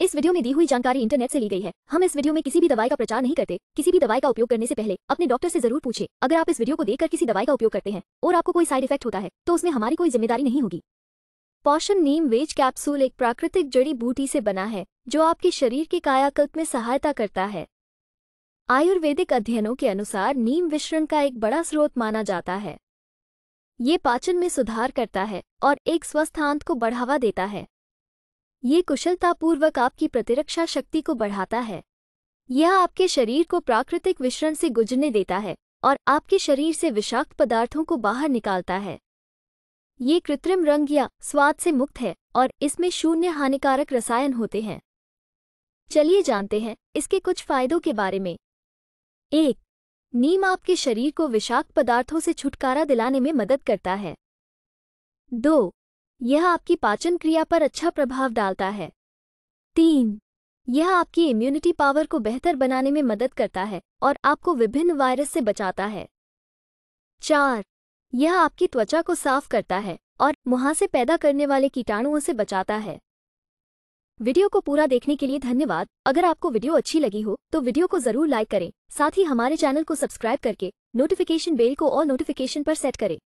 इस वीडियो में दी हुई जानकारी इंटरनेट से ली गई है हम इस वीडियो में किसी भी दवाई का प्रचार नहीं करते किसी भी दवाई का उपयोग करने से पहले अपने डॉक्टर से जरूर पूछे अगर आप इस वीडियो को देखकर किसी दवाई का उपयोग करते हैं और आपको कोई साइड इफेक्ट होता है तो उसमें हमारी कोई जिम्मेदारी नहीं होगी पॉशन नीम वेज कैप्सूल एक प्राकृतिक जड़ी बूटी से बना है जो आपके शरीर के कायाकल्प में सहायता करता है आयुर्वेदिक अध्ययनों के अनुसार नीम मिश्रण का एक बड़ा स्रोत माना जाता है ये पाचन में सुधार करता है और एक स्वस्थ आंत को बढ़ावा देता है ये कुशलतापूर्वक आपकी प्रतिरक्षा शक्ति को बढ़ाता है यह आपके शरीर को प्राकृतिक विश्रण से गुजरने देता है और आपके शरीर से विषाक्त पदार्थों को बाहर निकालता है ये कृत्रिम रंग या स्वाद से मुक्त है और इसमें शून्य हानिकारक रसायन होते हैं चलिए जानते हैं इसके कुछ फायदों के बारे में एक नीम आपके शरीर को विषाक्त पदार्थों से छुटकारा दिलाने में मदद करता है दो यह आपकी पाचन क्रिया पर अच्छा प्रभाव डालता है तीन यह आपकी इम्यूनिटी पावर को बेहतर बनाने में मदद करता है और आपको विभिन्न वायरस से बचाता है चार यह आपकी त्वचा को साफ करता है और मुहासे पैदा करने वाले कीटाणुओं से बचाता है वीडियो को पूरा देखने के लिए धन्यवाद अगर आपको वीडियो अच्छी लगी हो तो वीडियो को जरूर लाइक करें साथ ही हमारे चैनल को सब्सक्राइब करके नोटिफिकेशन बेल को और नोटिफिकेशन पर सेट करें